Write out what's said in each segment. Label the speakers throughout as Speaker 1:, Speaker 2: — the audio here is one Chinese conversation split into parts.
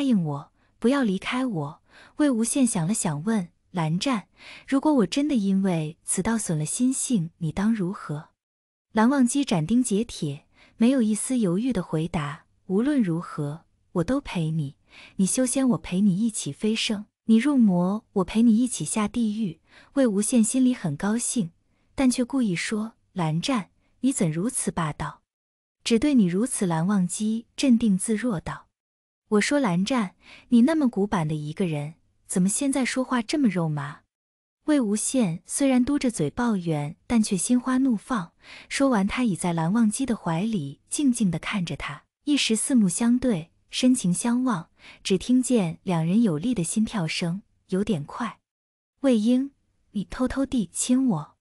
Speaker 1: 答应我，不要离开我。魏无羡想了想，问蓝湛：“如果我真的因为此道损了心性，你当如何？”蓝忘机斩钉截铁，没有一丝犹豫的回答：“无论如何，我都陪你。你修仙，我陪你一起飞升；你入魔，我陪你一起下地狱。”魏无羡心里很高兴，但却故意说：“蓝湛，你怎如此霸道？只对你如此？”蓝忘机镇定自若道。我说蓝湛，你那么古板的一个人，怎么现在说话这么肉麻？魏无羡虽然嘟着嘴抱怨，但却心花怒放。说完，他倚在蓝忘机的怀里，静静地看着他，一时四目相对，深情相望，只听见两人有力的心跳声，有点快。魏婴，你偷偷地亲我？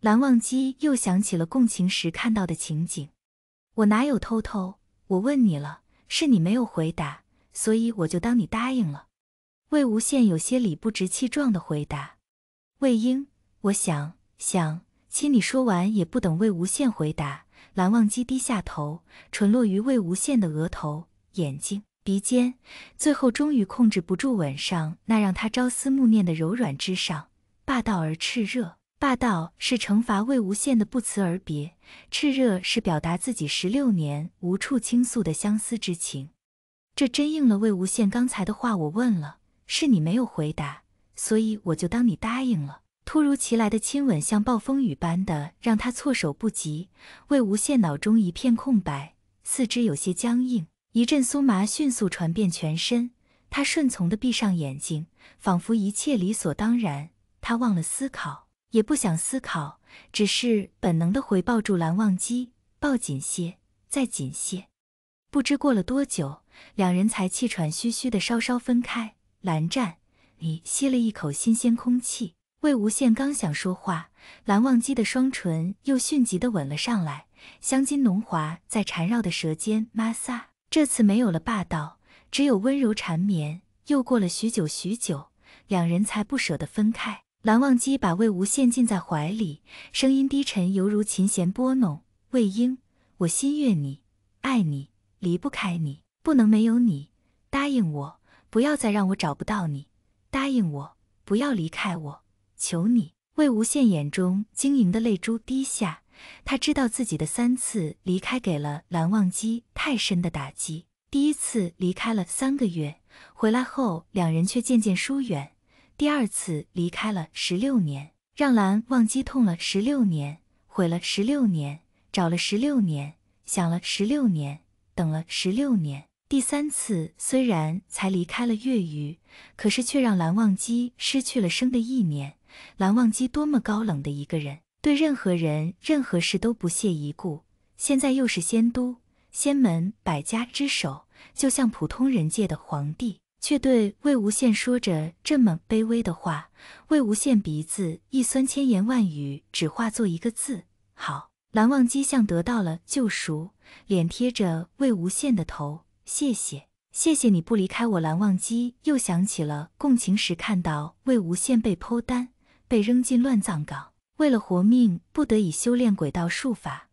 Speaker 1: 蓝忘机又想起了共情时看到的情景，我哪有偷偷？我问你了，是你没有回答。所以我就当你答应了，魏无羡有些理不直气壮地回答：“魏婴，我想想亲。”你说完也不等魏无羡回答，蓝忘机低下头，唇落于魏无羡的额头、眼睛、鼻尖，最后终于控制不住吻上那让他朝思暮念的柔软之上，霸道而炽热。霸道是惩罚魏无羡的不辞而别，炽热是表达自己十六年无处倾诉的相思之情。这真应了魏无羡刚才的话。我问了，是你没有回答，所以我就当你答应了。突如其来的亲吻像暴风雨般的让他措手不及。魏无羡脑中一片空白，四肢有些僵硬，一阵酥麻迅速传遍全身。他顺从地闭上眼睛，仿佛一切理所当然。他忘了思考，也不想思考，只是本能地回抱住蓝忘机，抱紧些，再紧些。不知过了多久。两人才气喘吁吁地稍稍分开，蓝湛，你吸了一口新鲜空气。魏无羡刚想说话，蓝忘机的双唇又迅疾地吻了上来，香精浓滑在缠绕的舌尖摩挲。这次没有了霸道，只有温柔缠绵。又过了许久许久，两人才不舍得分开。蓝忘机把魏无羡浸在怀里，声音低沉，犹如琴弦拨弄。魏婴，我心悦你，爱你，离不开你。不能没有你，答应我，不要再让我找不到你。答应我，不要离开我，求你。魏无羡眼中晶莹的泪珠滴下，他知道自己的三次离开给了蓝忘机太深的打击。第一次离开了三个月，回来后两人却渐渐疏远。第二次离开了十六年，让蓝忘机痛了十六年，毁了十六年，找了十六年，想了十六年，等了十六年。第三次虽然才离开了越狱，可是却让蓝忘机失去了生的意念。蓝忘机多么高冷的一个人，对任何人任何事都不屑一顾。现在又是仙都仙门百家之首，就像普通人界的皇帝，却对魏无羡说着这么卑微的话。魏无羡鼻子一酸，千言万语只化作一个字：好。蓝忘机像得到了救赎，脸贴着魏无羡的头。谢谢，谢谢你不离开我。蓝忘机又想起了共情时看到魏无羡被剖丹，被扔进乱葬岗，为了活命不得已修炼鬼道术法，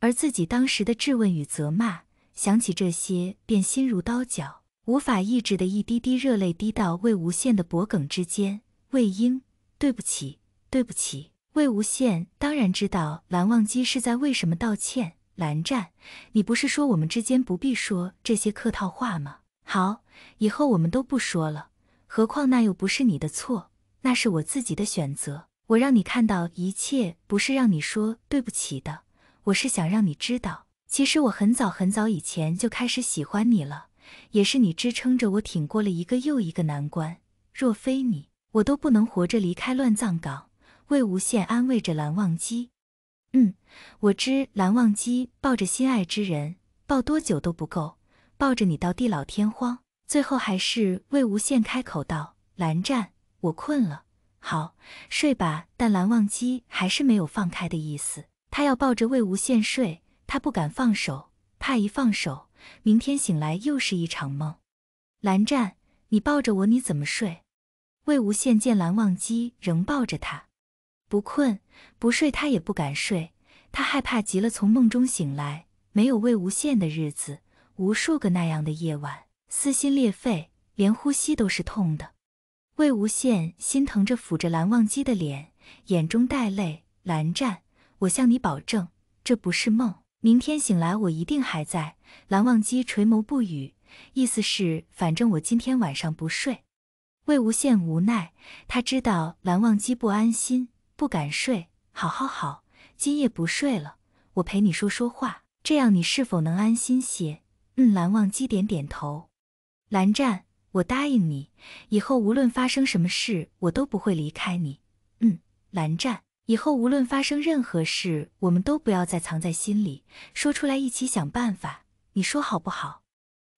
Speaker 1: 而自己当时的质问与责骂。想起这些，便心如刀绞，无法抑制的一滴滴热泪滴到魏无羡的脖颈之间。魏婴，对不起，对不起。魏无羡当然知道蓝忘机是在为什么道歉。蓝湛，你不是说我们之间不必说这些客套话吗？好，以后我们都不说了。何况那又不是你的错，那是我自己的选择。我让你看到一切，不是让你说对不起的。我是想让你知道，其实我很早很早以前就开始喜欢你了，也是你支撑着我挺过了一个又一个难关。若非你，我都不能活着离开乱葬岗。魏无羡安慰着蓝忘机。嗯，我知蓝忘机抱着心爱之人，抱多久都不够，抱着你到地老天荒。最后还是魏无羡开口道：“蓝湛，我困了，好睡吧。”但蓝忘机还是没有放开的意思，他要抱着魏无羡睡，他不敢放手，怕一放手，明天醒来又是一场梦。蓝湛，你抱着我，你怎么睡？魏无羡见蓝忘机仍抱着他。不困不睡，他也不敢睡，他害怕极了。从梦中醒来，没有魏无羡的日子，无数个那样的夜晚，撕心裂肺，连呼吸都是痛的。魏无羡心疼着抚着蓝忘机的脸，眼中带泪：“蓝湛，我向你保证，这不是梦。明天醒来，我一定还在。”蓝忘机垂眸不语，意思是反正我今天晚上不睡。魏无羡无奈，他知道蓝忘机不安心。不敢睡，好好好，今夜不睡了，我陪你说说话，这样你是否能安心些？嗯，蓝忘机点点头。蓝湛，我答应你，以后无论发生什么事，我都不会离开你。嗯，蓝湛，以后无论发生任何事，我们都不要再藏在心里，说出来一起想办法，你说好不好？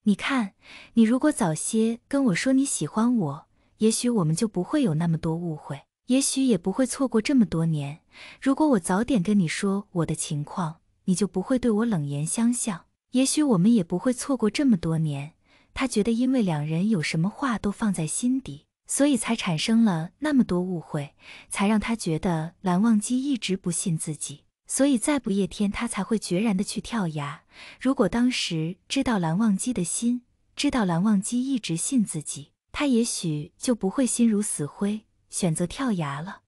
Speaker 1: 你看，你如果早些跟我说你喜欢我，也许我们就不会有那么多误会。也许也不会错过这么多年。如果我早点跟你说我的情况，你就不会对我冷言相向。也许我们也不会错过这么多年。他觉得，因为两人有什么话都放在心底，所以才产生了那么多误会，才让他觉得蓝忘机一直不信自己。所以，在不夜天，他才会决然的去跳崖。如果当时知道蓝忘机的心，知道蓝忘机一直信自己，他也许就不会心如死灰。选择跳崖了，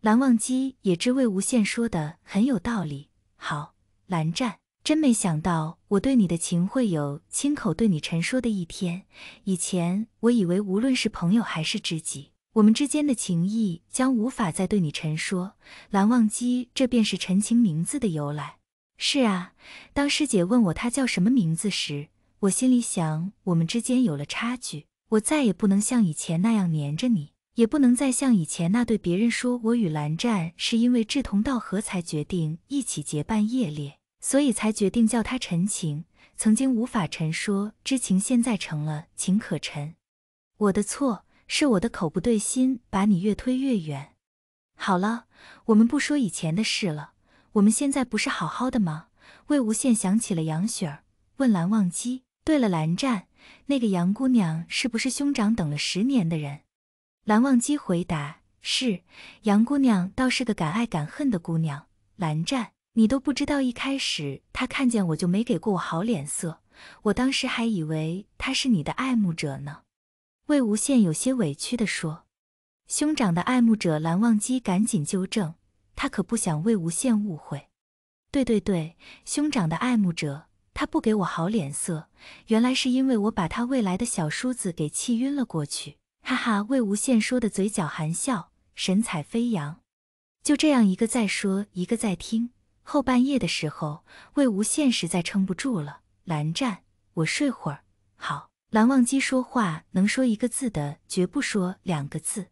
Speaker 1: 蓝忘机也知魏无羡说的很有道理。好，蓝湛，真没想到我对你的情会有亲口对你陈说的一天。以前我以为无论是朋友还是知己，我们之间的情谊将无法再对你陈说。蓝忘机，这便是陈情名字的由来。是啊，当师姐问我她叫什么名字时，我心里想，我们之间有了差距，我再也不能像以前那样黏着你。也不能再像以前那对别人说，我与蓝湛是因为志同道合才决定一起结伴夜猎，所以才决定叫他陈情。曾经无法陈说之情，现在成了情可陈。我的错，是我的口不对心，把你越推越远。好了，我们不说以前的事了，我们现在不是好好的吗？魏无羡想起了杨雪儿，问蓝忘机：“对了，蓝湛，那个杨姑娘是不是兄长等了十年的人？”蓝忘机回答：“是，杨姑娘倒是个敢爱敢恨的姑娘。蓝湛，你都不知道，一开始她看见我就没给过我好脸色。我当时还以为她是你的爱慕者呢。”魏无羡有些委屈的说：“兄长的爱慕者。”蓝忘机赶紧纠正，他可不想魏无羡误会。对对对，兄长的爱慕者，他不给我好脸色，原来是因为我把他未来的小叔子给气晕了过去。哈哈，魏无羡说的嘴角含笑，神采飞扬。就这样，一个在说，一个在听。后半夜的时候，魏无羡实在撑不住了：“蓝湛，我睡会儿。”好，蓝忘机说话能说一个字的，绝不说两个字。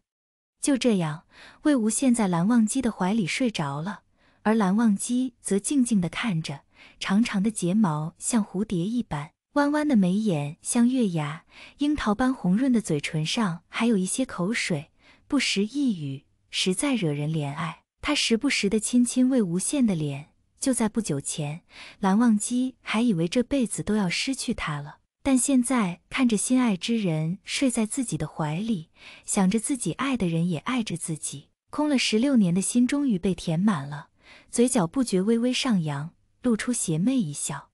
Speaker 1: 就这样，魏无羡在蓝忘机的怀里睡着了，而蓝忘机则静静地看着，长长的睫毛像蝴蝶一般。弯弯的眉眼像月牙，樱桃般红润的嘴唇上还有一些口水，不时一语，实在惹人怜爱。他时不时的亲亲魏无羡的脸。就在不久前，蓝忘机还以为这辈子都要失去他了，但现在看着心爱之人睡在自己的怀里，想着自己爱的人也爱着自己，空了十六年的心终于被填满了，嘴角不觉微微上扬，露出邪魅一笑。